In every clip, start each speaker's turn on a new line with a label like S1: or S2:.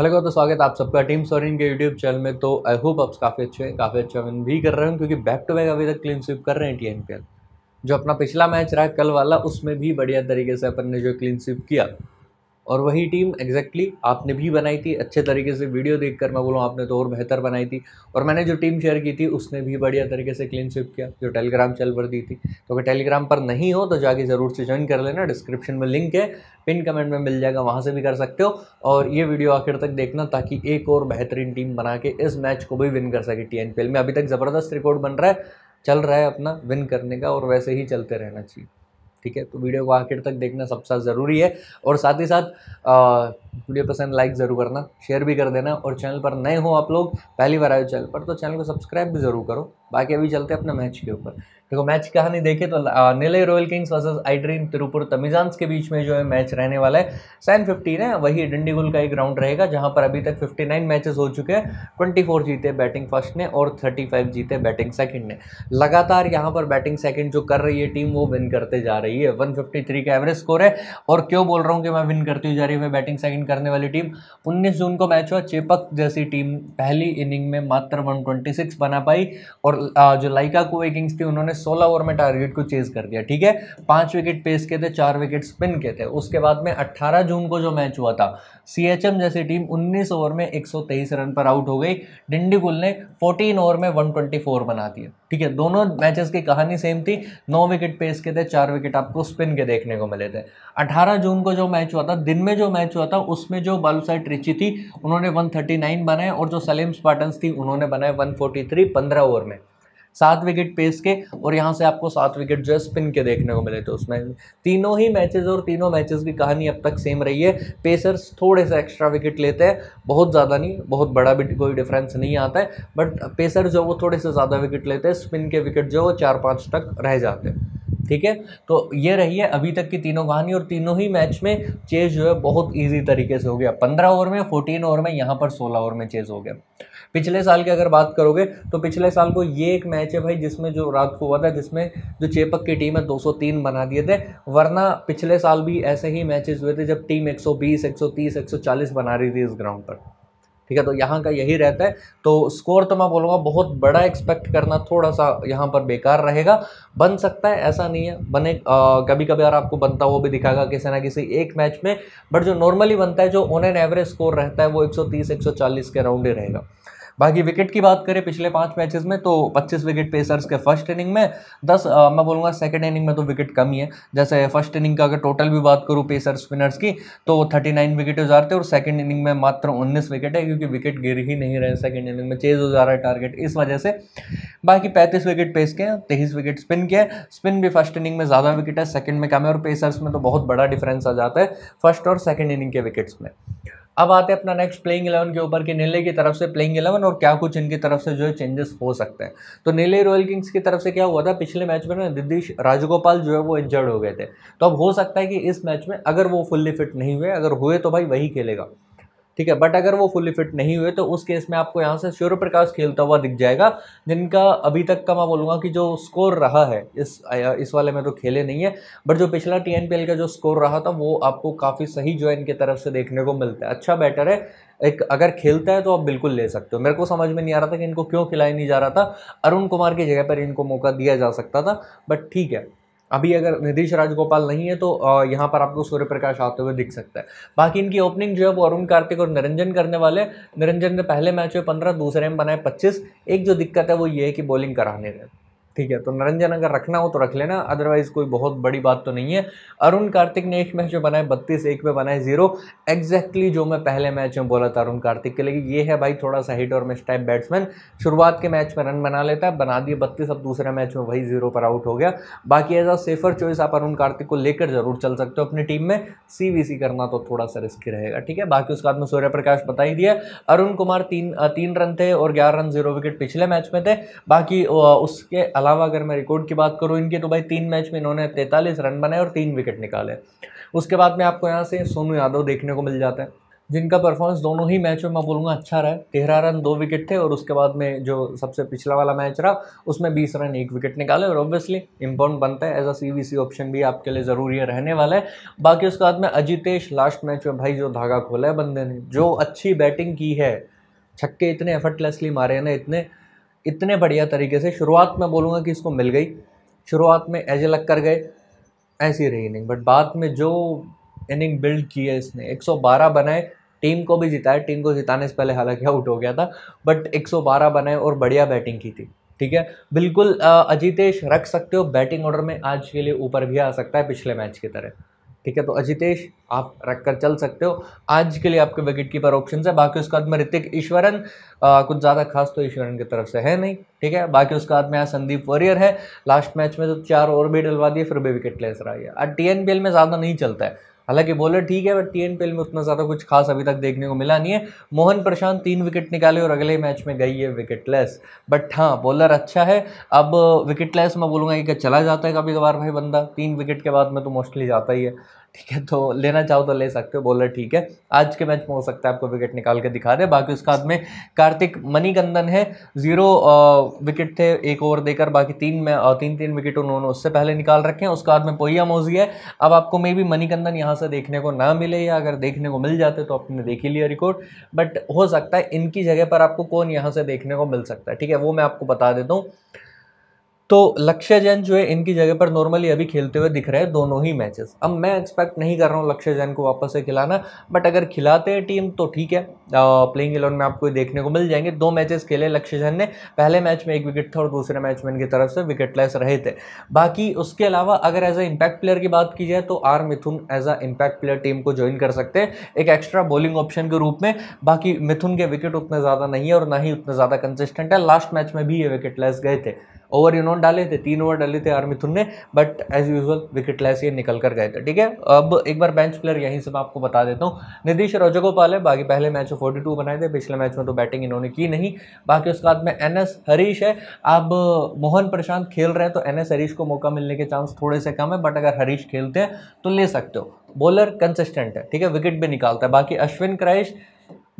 S1: hello का तो स्वागत आप सबका टीम सोरेन के यूट्यूब चैनल में तो आई होप आप काफ़ी अच्छे हैं काफ़ी अच्छा विन भी कर रहे हो क्योंकि बैक टू बैक अभी तक क्लीन स्वीप कर रहे हैं टी जो अपना पिछला मैच रहा कल वाला उसमें भी बढ़िया तरीके से अपन ने जो क्लीन स्वीप किया और वही टीम एग्जैक्टली exactly आपने भी बनाई थी अच्छे तरीके से वीडियो देखकर मैं बोलूँ आपने तो और बेहतर बनाई थी और मैंने जो टीम शेयर की थी उसने भी बढ़िया तरीके से क्लीन स्विप किया जो टेलीग्राम चल पर दी थी तो अगर टेलीग्राम पर नहीं हो तो जाके ज़रूर से ज्वाइन कर लेना डिस्क्रिप्शन में लिंक है पिन कमेंट में मिल जाएगा वहाँ से भी कर सकते हो और ये वीडियो आखिर तक देखना ताकि एक और बेहतरीन टीम बना के इस मैच को भी विन कर सके टी में अभी तक ज़बरदस्त रिकॉर्ड बन रहा है चल रहा है अपना विन करने का और वैसे ही चलते रहना चाहिए ठीक है तो वीडियो को आखिर तक देखना सबसे ज़रूरी है और साथ ही साथ वीडियो पसंद लाइक ज़रूर करना शेयर भी कर देना और चैनल पर नए हो आप लोग पहली बार आए हो चैनल पर तो चैनल को सब्सक्राइब भी ज़रूर करो बाकी अभी चलते हैं अपने मैच के ऊपर देखो तो मैच की कहानी देखे तो Nellai Royal Kings versus iDream Tiruppur Tamizhans के बीच में जो है मैच रहने वाला है सैन फिफ्टीन है वही डंडीगुल का एक राउंड रहेगा जहां पर अभी तक 59 मैचेस हो चुके हैं 24 जीते बैटिंग फर्स्ट ने और 35 जीते बैटिंग सेकंड ने लगातार यहां पर बैटिंग सेकंड जो कर रही है टीम वो विन करते जा रही है वन का एवरेज स्कोर है और क्यों बोल रहा हूँ कि मैं विन करती हूँ जा रही मैं बैटिंग सेकंड करने वाली टीम 19 जून को मैच हुआ चेपक जैसी टीम पहली इनिंग में मात्र 126 बना पाई और जो लाइका को इनिंग्स थी उन्होंने 16 ओवर में टारगेट को चेज कर दिया ठीक है पांच विकेट पेस के थे चार विकेट स्पिन के थे उसके बाद में अट्ठारह जून को जो मैच हुआ था सी जैसी टीम उन्नीस ओवर में एक रन पर आउट हो गई डिंडीगुल ने फोर्टीन ओवर में वन बना दिया ठीक है दोनों मैचेस की कहानी सेम थी नौ विकेट पेस के थे चार विकेट आपको स्पिन के देखने को मिले थे 18 जून को जो मैच हुआ था दिन में जो मैच हुआ था उसमें जो बालूसाइट रिची थी उन्होंने 139 बनाए और जो सलीम स्पार्टन्स थी उन्होंने बनाए 143 पंद्रह ओवर में सात विकेट पेस के और यहाँ से आपको सात विकेट जो है स्पिन के देखने को मिले थे उसमें तीनों ही मैचेस और तीनों मैचेस की कहानी अब तक सेम रही है पेसर्स थोड़े से एक्स्ट्रा विकेट लेते हैं बहुत ज़्यादा नहीं बहुत बड़ा भी कोई डिफरेंस नहीं आता है बट पेसर जो वो थोड़े से ज़्यादा विकेट लेते हैं स्पिन के विकेट जो वो चार पाँच तक रह जाते हैं ठीक है तो ये रही है अभी तक की तीनों कहानी और तीनों ही मैच में चेज जो है बहुत ईजी तरीके से हो गया पंद्रह ओवर में फोर्टीन ओवर में यहाँ पर सोलह ओवर में चेज हो गया पिछले साल की अगर बात करोगे तो पिछले साल को ये एक मैच है भाई जिसमें जो रात को हुआ था जिसमें जो चेपक की टीम है 203 बना दिए थे वरना पिछले साल भी ऐसे ही मैचेस हुए थे जब टीम 120, 130, 140 बना रही थी इस ग्राउंड पर ठीक है तो यहाँ का यही रहता है तो स्कोर तो मैं बोलूँगा बहुत बड़ा एक्सपेक्ट करना थोड़ा सा यहाँ पर बेकार रहेगा बन सकता है ऐसा नहीं है बने कभी कभी और आपको बनता हुआ भी दिखाएगा किसी ना किसी एक मैच में बट जो नॉर्मली बनता है जो ऑन एन एवरेज स्कोर रहता है वो एक सौ के राउंड ही रहेगा बाकी विकेट की बात करें पिछले पाँच मैचेस में तो 25 विकेट पेसर्स के फर्स्ट इनिंग में 10 आ, मैं बोलूँगा सेकंड इनिंग में तो विकेट कम ही है जैसे फर्स्ट इनिंग का अगर टोटल भी बात करूँ पेसर स्पिनर्स की तो 39 विकेट हो जाते हैं और सेकंड इनिंग में मात्र 19 विकेट है क्योंकि विकेट गिर ही नहीं रहे सेकेंड इनिंग में चेज हो जा रहा है टारगेट इस वजह से बाकी पैंतीस विकेट पेस के हैं तेईस विकेट स्पिन के हैं स्पिन भी फर्स्ट इनिंग में ज़्यादा विकेट है सेकेंड में कम है और पेसर्स में तो बहुत बड़ा डिफरेंस आ जाता है फर्स्ट और सेकेंड इनिंग के विकेट्स में अब आते हैं अपना नेक्स्ट प्लेइंग इलेवन के ऊपर कि नीले की तरफ से प्लेइंग इलेवन और क्या कुछ इनकी तरफ से जो है चेंजेस हो सकते हैं तो नीले रॉयल किंग्स की तरफ से क्या हुआ था पिछले मैच में ना दिदीश राजगोपाल जो है वो इंजर्ड हो गए थे तो अब हो सकता है कि इस मैच में अगर वो फुल्ली फिट नहीं हुए अगर हुए तो भाई वही खेलेगा ठीक है बट अगर वो फुली फिट नहीं हुए तो उस केस में आपको यहाँ से सूर्य प्रकाश खेलता हुआ दिख जाएगा जिनका अभी तक का मैं बोलूँगा कि जो स्कोर रहा है इस इस वाले में तो खेले नहीं है बट जो पिछला टी का जो स्कोर रहा था वो आपको काफ़ी सही जो है इनकी तरफ से देखने को मिलता है अच्छा बैटर है एक अगर खेलता है तो आप बिल्कुल ले सकते हो मेरे को समझ में नहीं आ रहा था कि इनको क्यों खिलाया नहीं जा रहा था अरुण कुमार की जगह पर इनको मौका दिया जा सकता था बट ठीक है अभी अगर नीतीश राजगोपाल नहीं है तो यहाँ पर आपको सूर्य प्रकाश आते हुए दिख सकता है बाकी इनकी ओपनिंग जो है वो अरुण कार्तिक और निरंजन करने वाले निरंजन ने पहले मैच में पंद्रह दूसरे में बनाए पच्चीस एक जो दिक्कत है वो ये है कि बॉलिंग कराने में ठीक है तो निरंजन अगर रखना हो तो रख लेना अदरवाइज कोई बहुत बड़ी बात तो नहीं है अरुण कार्तिक ने एक मैच में बनाए बत्तीस एक में बनाए जीरो एग्जैक्टली जो मैं पहले मैच में बोला था अरुण कार्तिक के लिए ये है भाई थोड़ा सा हिट और मिस टाइप बैट्समैन शुरुआत के मैच में रन बना लेता है बना दिए बत्तीस अब दूसरे मैच में वही जीरो पर आउट हो गया बाकी एज अ सेफर चॉइस आप अरुण कार्तिक को लेकर जरूर चल सकते हो अपनी टीम में सी करना तो थोड़ा सा रिस्की रहेगा ठीक है बाकी उसके बाद में सूर्य प्रकाश बता ही दिया अरुण कुमार तीन तीन रन थे और ग्यारह रन जीरो विकेट पिछले मैच में थे बाकी उसके अलावा अलावा अगर मैं रिकॉर्ड की बात करूँ इनके तो भाई तीन मैच में इन्होंने तैंतालीस रन बनाए और तीन विकेट निकाले उसके बाद में आपको यहाँ से सोनू यादव देखने को मिल जाता है जिनका परफॉर्मेंस दोनों ही मैच में मैं बोलूँगा अच्छा रहा तेरह रन दो विकेट थे और उसके बाद में जो सबसे पिछला वाला मैच रहा उसमें बीस रन एक विकेट निकाले और ऑब्वियसली इम्पोर्टेंट बनता है as a C V C option भी आपके लिए ज़रूरी रहने वाला है बाकी उसके बाद में अजितेश लास्ट मैच में भाई जो धागा खोला है बंदे ने जो अच्छी बैटिंग की है छक्के इतने एफर्टलेसली मारे हैं ना इतने इतने बढ़िया तरीके से शुरुआत में बोलूँगा कि इसको मिल गई शुरुआत में एज ए लग कर गए ऐसी रही इनिंग बट बाद में जो इनिंग बिल्ड की है इसने 112 बनाए टीम को भी जिताया टीम को जिताने से पहले हालांकि आउट हो गया था बट 112 बनाए और बढ़िया बैटिंग की थी ठीक है बिल्कुल अजीतेश रख सकते हो बैटिंग ऑर्डर में आज के लिए ऊपर भी आ सकता है पिछले मैच की तरह ठीक है तो अजितेश आप रख कर चल सकते हो आज के लिए आपके विकेट कीपर ऑप्शन है बाकी उसके बाद में ऋतिक ईश्वरन कुछ ज़्यादा खास तो ईश्वरन की तरफ से है नहीं ठीक है बाकी उसके बाद में यहाँ संदीप वॉरियर है लास्ट मैच में तो चार और भी डलवा दिए फिर भी विकेट लेस रहा है आज टी में ज़्यादा नहीं चलता है हालांकि बॉलर ठीक है बट टी एन में उतना ज़्यादा कुछ खास अभी तक देखने को मिला नहीं है मोहन प्रशांत तीन विकेट निकाले और अगले मैच में गई है विकेटलेस बट हाँ बॉलर अच्छा है अब विकेटलेस मैं बोलूँगा कि चला जाता है कभी कभार भाई बंदा तीन विकेट के बाद में तो मोस्टली जाता ही है ठीक है तो लेना चाहो तो ले सकते हो बॉलर ठीक है आज के मैच में हो सकता है आपको विकेट निकाल के दिखा दे बाकी उसके हाथ में कार्तिक मनीकंदन है जीरो विकेट थे एक ओवर देकर बाकी तीन में तीन तीन विकेट उन्होंने उससे पहले निकाल रखे हैं उसके हाथ में पोहिया मोजी है अब आपको मे भी मनीकंदन यहाँ से देखने को ना मिले या अगर देखने को मिल जाते तो आपने देख ही लिया रिकॉर्ड बट हो सकता है इनकी जगह पर आपको कौन यहाँ से देखने को मिल सकता है ठीक है वो मैं आपको बता देता हूँ तो लक्ष्य जैन जो है इनकी जगह पर नॉर्मली अभी खेलते हुए दिख रहे हैं दोनों ही मैचेस अब मैं एक्सपेक्ट नहीं कर रहा हूँ लक्ष्य जैन को वापस से खिलाना बट अगर खिलाते हैं टीम तो ठीक है प्लेइंग इलेवन में आपको देखने को मिल जाएंगे दो मैचेस खेले लक्ष्य जैन ने पहले मैच में एक विकेट था और दूसरे मैच में इनकी तरफ से लेस रहे थे बाकी उसके अलावा अगर एज अ इम्पैक्ट प्लेयर की बात की जाए तो R Mithun as a impact player team को ज्वाइन कर सकते हैं एक एक्स्ट्रा बॉलिंग ऑप्शन के रूप में बाकी मिथुन के विकेट उतने ज़्यादा नहीं है और ना ही उतने ज़्यादा कंसिस्टेंट है लास्ट मैच में भी ये लेस गए थे ओवर इन्होंने डाले थे तीन ओवर डाले थे आर मिथुन ने but as usual wicketless ये निकल कर गए थे ठीक है अब एक बार बेंच प्लेयर यहीं से मैं आपको बता देता हूँ नितीश रजगोपाल है बाकी पहले मैच में फोर्टी टू बनाए थे पिछले मैच में तो बैटिंग इन्होंने की नहीं बाकी उसके बाद में एन एस हरीश है अब मोहन प्रशांत खेल रहे हैं तो एन एस हरीश को मौका मिलने के चांस थोड़े से कम है बट अगर हरीश खेलते हैं तो ले सकते हो बॉलर कंसिस्टेंट है ठीक है विकेट भी निकालता है बाकी अश्विन क्राइश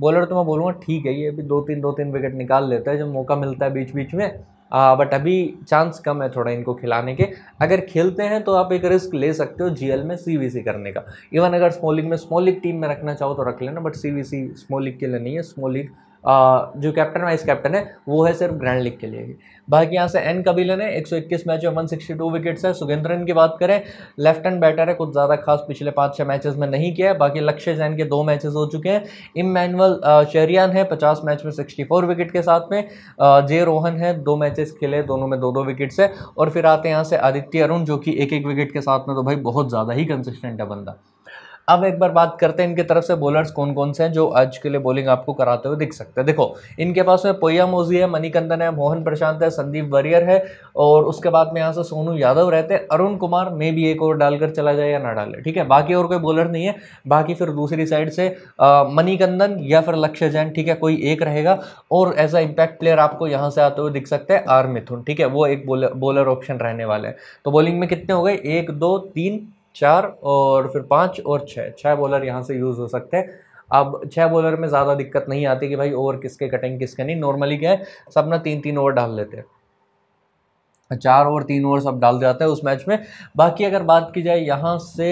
S1: बॉलर तो मैं बोलूँगा ठीक है ये अभी दो तीन दो तीन विकेट निकाल लेता है जब मौका मिलता है बीच बीच में आ, बट अभी चांस कम है थोड़ा इनको खिलाने के अगर खेलते हैं तो आप एक रिस्क ले सकते हो जीएल में सीवीसी करने का इवन अगर स्मॉल लीग में स्मॉल लीग टीम में रखना चाहो तो रख लेना बट सीवीसी स्मॉल लीग के लिए नहीं है स्मॉल लीग जो कैप्टन वाइस कैप्टन है वो है सिर्फ ग्रैंड लीग के लिए ही बाकी यहाँ से एन कबीले ने 121 मैच में 162 विकेट्स है सुगेंद्रन की बात करें लेफ्ट हैंड बैटर है कुछ ज़्यादा खास पिछले पाँच छः मैचेस में नहीं किया है बाकी लक्ष्य जैन के दो मैचेस हो चुके हैं इमैनुअल शेरियान है 50 मैच में 64 विकेट के साथ में जे रोहन है दो मैचेस खेले दोनों में दो दो विकेट्स है और फिर आते हैं यहाँ से आदित्य अरुण जो कि एक एक विकेट के साथ में तो भाई बहुत ज़्यादा ही कंसिस्टेंट है बंदा अब एक बार बात करते हैं इनके तरफ से बॉलर्स कौन कौन से हैं जो आज के लिए बॉलिंग आपको कराते हुए दिख सकते हैं देखो इनके पास में पोया मोजी है मनिकंदन है मोहन प्रशांत है संदीप वरियर है और उसके बाद में यहाँ से सोनू यादव रहते हैं अरुण कुमार मे भी एक ओवर डालकर चला जाए या ना डाले ठीक है बाकी और कोई बॉलर नहीं है बाकी फिर दूसरी साइड से मनिकंदन या फिर लक्ष्य जैन ठीक है कोई एक रहेगा और एज अ इम्पैक्ट प्लेयर आपको यहाँ से आते हुए दिख सकते हैं आर मिथुन ठीक है वो एक बॉलर ऑप्शन रहने वाले हैं तो बॉलिंग में कितने हो गए एक दो तीन चार और फिर पाँच और छः छः बॉलर यहाँ से यूज़ हो सकते हैं अब छः बॉलर में ज़्यादा दिक्कत नहीं आती कि भाई ओवर किसके कटेंगे किसके नहीं नॉर्मली क्या है सब ना तीन तीन ओवर डाल लेते हैं चार ओवर तीन ओवर सब डाल जाता है उस मैच में बाकी अगर बात की जाए यहाँ से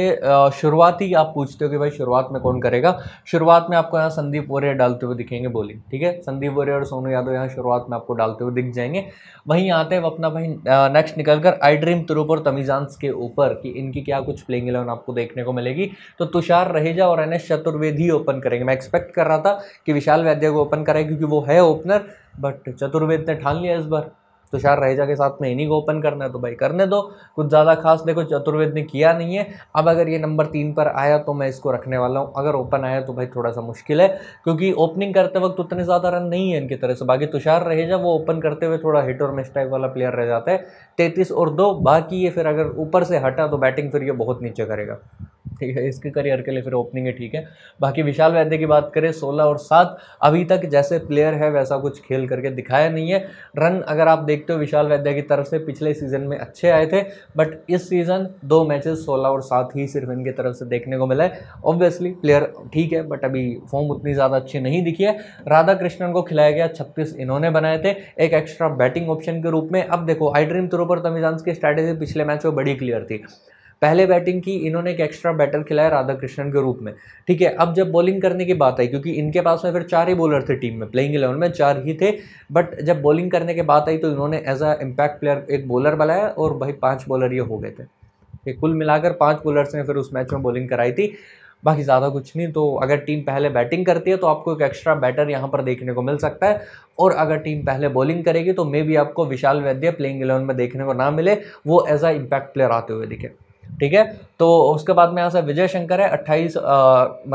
S1: शुरुआत ही आप पूछते हो कि भाई शुरुआत में कौन करेगा शुरुआत में आपको यहाँ संदीप वोरिया डालते हुए दिखेंगे बॉलिंग ठीक है संदीप वोरिया और सोनू यादव यहाँ शुरुआत में आपको डालते हुए दिख जाएंगे वहीं आते हैं अपना भाई नेक्स्ट निकल कर आई ड्रीम तुरुप और तमीजांस के ऊपर कि इनकी क्या कुछ प्लेइंग इलेवन आपको देखने को मिलेगी तो तुषार रहेजा और एन एस चतुर्वेदी ओपन करेंगे मैं एक्सपेक्ट कर रहा था कि विशाल वैद्य को ओपन कराए क्योंकि वो है ओपनर बट चतुर्वेद ने ठान लिया इस बार तुषार तो रहेजा के साथ में को ओपन करना है तो भाई करने दो कुछ ज़्यादा खास देखो चतुर्वेद ने किया नहीं है अब अगर ये नंबर तीन पर आया तो मैं इसको रखने वाला हूँ अगर ओपन आया तो भाई थोड़ा सा मुश्किल है क्योंकि ओपनिंग करते वक्त उतने ज़्यादा रन नहीं है इनकी तरह से बाकी तुषार तो रहेजा वो ओपन करते हुए थोड़ा हिट और मिस टाइप वाला प्लेयर रह जाता है तैतीस और दो बाकी ये फिर अगर ऊपर से हटा तो बैटिंग फिर ये बहुत नीचे करेगा ठीक है इसके करियर के लिए फिर ओपनिंग है ठीक है बाकी विशाल वैद्य की बात करें सोलह और सात अभी तक जैसे प्लेयर है वैसा कुछ खेल करके दिखाया नहीं है रन अगर आप देखते हो विशाल वैद्य की तरफ से पिछले सीजन में अच्छे आए थे बट इस सीज़न दो मैचेस सोलह और सात ही सिर्फ इनकी तरफ से देखने को मिला है ऑब्वियसली प्लेयर ठीक है बट अभी फॉर्म उतनी ज़्यादा अच्छी नहीं दिखी है राधा कृष्णन को खिलाया गया छत्तीस इन्होंने बनाए थे एक एक्स्ट्रा बैटिंग ऑप्शन के रूप में अब देखो आई ड्रीम तुरुपर तमिजांस की स्ट्रैटेजी पिछले मैच में बड़ी क्लियर थी पहले बैटिंग की इन्होंने एक एक्स्ट्रा बैटर खिलाया राधा कृष्णन के रूप में ठीक है अब जब बॉलिंग करने की बात आई क्योंकि इनके पास में फिर चार ही बॉलर थे टीम में प्लेइंग इलेवन में चार ही थे बट जब बॉलिंग करने की बात आई तो इन्होंने एज अ इम्पैक्ट प्लेयर एक बॉलर बनाया और भाई पाँच बॉलर ये हो गए थे ये कुल मिलाकर पाँच बॉलर्स ने फिर उस मैच में बॉलिंग कराई थी बाकी ज़्यादा कुछ नहीं तो अगर टीम पहले बैटिंग करती है तो आपको एक एक्स्ट्रा बैटर यहाँ पर देखने को मिल सकता है और अगर टीम पहले बॉलिंग करेगी तो मे भी आपको विशाल वैद्य प्लेइंग इलेवन में देखने को ना मिले वो एज अ इम्पैक्ट प्लेयर आते हुए दिखे ठीक है तो उसके बाद में यहाँ से विजय शंकर है अट्ठाईस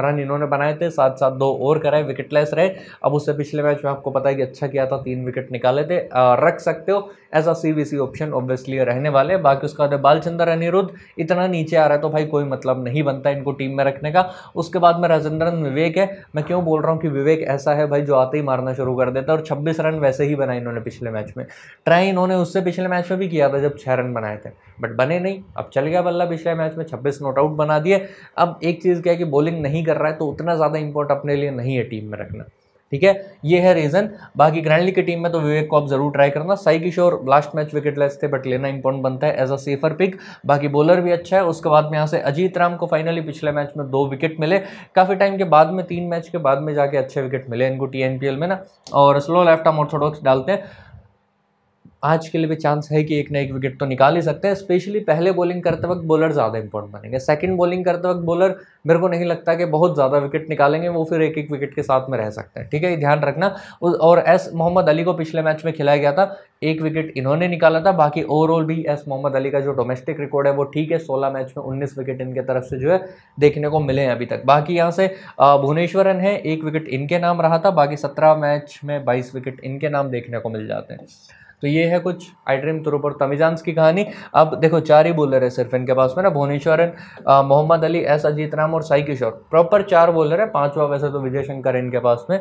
S1: रन इन्होंने बनाए थे साथ साथ दो ओवर कराए विकेटलेस रहे अब उससे पिछले मैच में आपको पता है कि अच्छा किया था तीन विकेट निकाले थे आ, रख सकते हो ऐसा सी ऑप्शन ऑब्वियसली रहने वाले बाकी उसका बाद बालचंद्र अनिरुद्ध इतना नीचे आ रहा है तो भाई कोई मतलब नहीं बनता इनको टीम में रखने का उसके बाद में राजेंद्रन विवेक है मैं क्यों बोल रहा हूँ कि विवेक ऐसा है भाई जो आते ही मारना शुरू कर देता है और छब्बीस रन वैसे ही बनाए इन्होंने पिछले मैच में ट्राई इन्होंने उससे पिछले मैच में भी किया था जब छः रन बनाए थे बट बने नहीं अब चल गया बल्ला पिछले मैच में छब्बीस नॉट आउट बना दिए अब एक चीज़ क्या है कि बॉलिंग नहीं कर रहा है तो उतना ज़्यादा इंपॉर्ट अपने लिए नहीं है टीम में रखना ठीक है ये है रीज़न बाकी ग्रैंडली की टीम में तो विवेक को आप जरूर ट्राई करना Sai Kishore last match wicketless थे बट लेना इंपॉर्टेंट बनता है एज अ सेफर पिक बाकी बॉलर भी अच्छा है उसके बाद में यहाँ से अजीत राम को फाइनली पिछले मैच में दो विकेट मिले काफ़ी टाइम के बाद में तीन मैच के बाद में जाके अच्छे विकेट मिले इनको टी में ना और स्लो लेफ्ट आम ऑर्थोडॉक्स डालते हैं आज के लिए भी चांस है कि एक ना एक विकेट तो निकाल ही सकते हैं स्पेशली पहले बॉलिंग करते वक्त बॉलर ज़्यादा इंपॉर्टेंट बनेंगे सेकंड बॉलिंग करते वक्त बॉलर मेरे को नहीं लगता कि बहुत ज़्यादा विकेट निकालेंगे वो फिर एक एक विकेट के साथ में रह सकते हैं ठीक है ध्यान रखना और एस मोहम्मद अली को पिछले मैच में खिलाया गया था एक विकेट इन्होंने निकाला था बाकी ओवरऑल भी एस मोहम्मद अली का जो डोमेस्टिक रिकॉर्ड है वो ठीक है सोलह मैच में उन्नीस विकेट इनके तरफ से जो है देखने को मिले हैं अभी तक बाकी यहाँ से भुवनेश्वरन है एक विकेट इनके नाम रहा था बाकी सत्रह मैच में बाईस विकेट इनके नाम देखने को मिल जाते हैं तो ये है कुछ आई ड्रीम पर तमिजांस की कहानी अब देखो चार ही बोलर है सिर्फ इनके पास में ना भुवनेश्वरन मोहम्मद अली एस अजीत राम और साई किशोर प्रॉपर चार बोलर है पांचवा वैसे तो विजय शंकर इनके पास में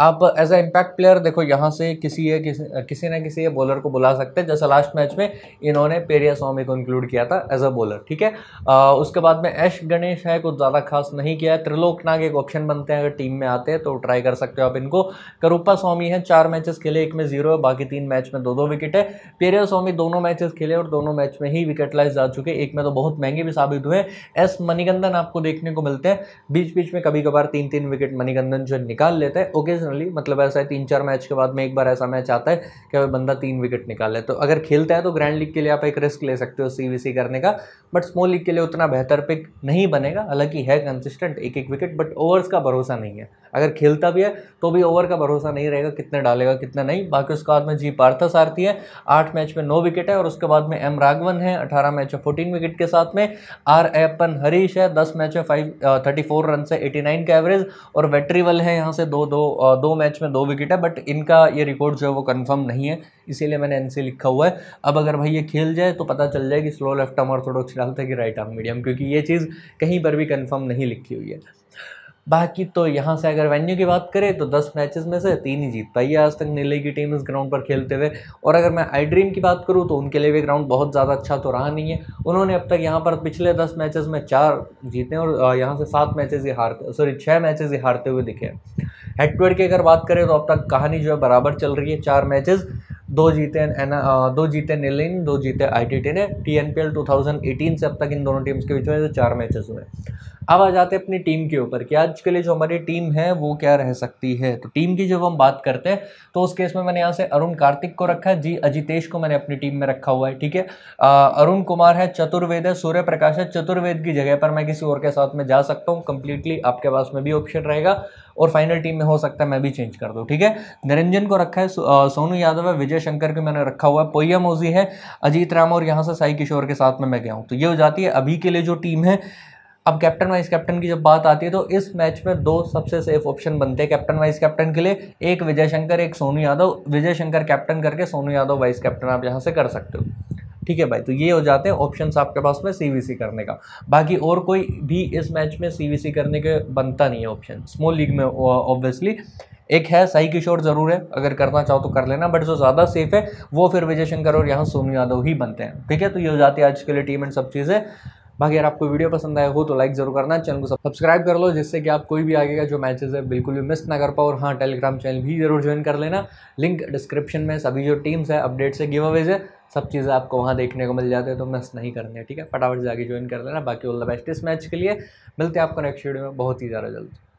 S1: आप एज अ इम्पैक्ट प्लेयर देखो यहाँ से किसी है किसी किसी ना किसी बॉलर को बुला सकते हैं जैसा लास्ट मैच में इन्होंने पेरिया स्वामी को इंक्लूड किया था एज अ बॉलर ठीक है आ, उसके बाद में ऐश गणेश है कुछ ज़्यादा खास नहीं किया है त्रिलोक नाग एक ऑप्शन बनते हैं अगर टीम में आते हैं तो ट्राई कर सकते हो आप इनको करूपा स्वामी है चार मैचेस खेले एक में जीरो है बाकी तीन मैच में दो दो विकेट है पेरिया स्वामी दोनों मैचेस खेले और दोनों मैच में ही विकेट लाए जा चुके एक में तो बहुत महंगे भी साबित हुए एस मणिकंदन आपको देखने को मिलते हैं बीच बीच में कभी कभार तीन तीन विकेट मनिकंदन जो निकाल लेते हैं ओके पर्सनली मतलब ऐसा है तीन चार मैच के बाद में एक बार ऐसा मैच आता है कि अगर बंदा तीन विकेट निकाले तो अगर खेलता है तो ग्रैंड लीग के लिए आप एक रिस्क ले सकते हो सी करने का बट स्मॉल लीग के लिए उतना बेहतर पिक नहीं बनेगा हालांकि है कंसिस्टेंट एक एक विकेट बट ओवर्स का भरोसा नहीं है अगर खेलता भी है तो भी ओवर का भरोसा नहीं रहेगा कितने डालेगा कितना नहीं बाकी उसके बाद में जी पार्थ सारथी है आठ मैच में नौ विकेट है और उसके बाद में एम राघवन है अठारह मैच में फोर्टीन विकेट के साथ में आर एपन हरीश है दस मैच में फाइव थर्टी फोर रन से एटी नाइन का एवरेज और वेट्रीवल है यहाँ से दो दो दो मैच में दो विकेट है बट इनका ये रिकॉर्ड जो है वो कन्फर्म नहीं है इसीलिए मैंने एन लिखा हुआ है अब अगर भाई ये खेल जाए तो पता चल जाए कि स्लो लेफ्ट आर्म ऑर्थोडॉक्स डालते हैं कि राइट आर्म मीडियम क्योंकि ये चीज़ कहीं पर भी कन्फर्म नहीं लिखी हुई है बाकी तो यहाँ से अगर वेन्यू की बात करें तो 10 मैचेस में से तीन ही जीत पाई है आज तक नीले की टीम इस ग्राउंड पर खेलते हुए और अगर मैं आई ड्रीम की बात करूँ तो उनके लिए भी ग्राउंड बहुत ज़्यादा अच्छा तो रहा नहीं है उन्होंने अब तक यहाँ पर पिछले दस मैचेस में चार जीते और यहाँ से सात मैचेज ही हारते सॉरी छः मैचेज ही हारते हुए दिखे हेड टू हेड की अगर बात करें तो अब तक कहानी जो है बराबर चल रही है चार मैचेज दो जीते दो जीते नीलिन दो जीते आईटीटी ने थाउजेंड एटीन से अब तक इन दोनों टीम्स के बीच में जो चार मैचेस हुए अब आ जाते हैं अपनी टीम के ऊपर कि आज के लिए जो हमारी टीम है वो क्या रह सकती है तो टीम की जब हम बात करते हैं तो उस केस में मैंने यहाँ से अरुण कार्तिक को रखा है जी अजितेश को मैंने अपनी टीम में रखा हुआ है ठीक है अरुण कुमार है चतुर्वेद है सूर्य प्रकाश है चतुर्वेद की जगह पर मैं किसी और के साथ में जा सकता हूँ कंप्लीटली आपके पास में भी ऑप्शन रहेगा और फाइनल टीम में हो सकता है मैं भी चेंज कर दूँ ठीक है निरंजन को रखा है सोनू यादव है विजय शंकर को मैंने रखा हुआ है पोया मोजी है अजीत राम और यहाँ से साई किशोर के साथ में मैं गया हूँ तो ये हो जाती है अभी के लिए जो टीम है अब कैप्टन वाइस कैप्टन की जब बात आती है तो इस मैच में दो सबसे सेफ ऑप्शन बनते हैं कैप्टन वाइस कैप्टन के लिए एक विजय शंकर एक सोनू यादव विजय शंकर कैप्टन करके सोनू यादव वाइस कैप्टन आप यहाँ से कर सकते हो ठीक है भाई तो ये हो जाते हैं ऑप्शन आपके पास में सीवीसी करने का बाकी और कोई भी इस मैच में सीवीसी करने के बनता नहीं है ऑप्शन स्मॉल लीग में ऑब्वियसली एक है साई किशोर ज़रूर है अगर करना चाहो तो कर लेना बट जो ज़्यादा सेफ है वो फिर विजय शंकर और यहाँ सोनू यादव ही बनते हैं ठीक है तो ये हो जाती है आज के लिए टीम एंड सब चीज़ें बाकी अगर आपको वीडियो पसंद आया हो तो लाइक जरूर करना चैनल को सब्सक्राइब कर लो जिससे कि आप कोई भी आगे का जो मैचेस है बिल्कुल भी मिस ना कर पाओ और हाँ टेलीग्राम चैनल भी जरूर ज्वाइन कर लेना लिंक डिस्क्रिप्शन में सभी जो टीम्स है अपडेट्स है गिव अवेज है सब चीज़ें आपको वहाँ देखने को मिल जाते हैं तो मिस नहीं करनी है ठीक है फटाफट जाके ज्वाइन कर लेना बाकी ऑल द बेस्ट इस मैच के लिए मिलते हैं आपको नेक्स्ट वीडियो में बहुत ही ज़्यादा जल्दी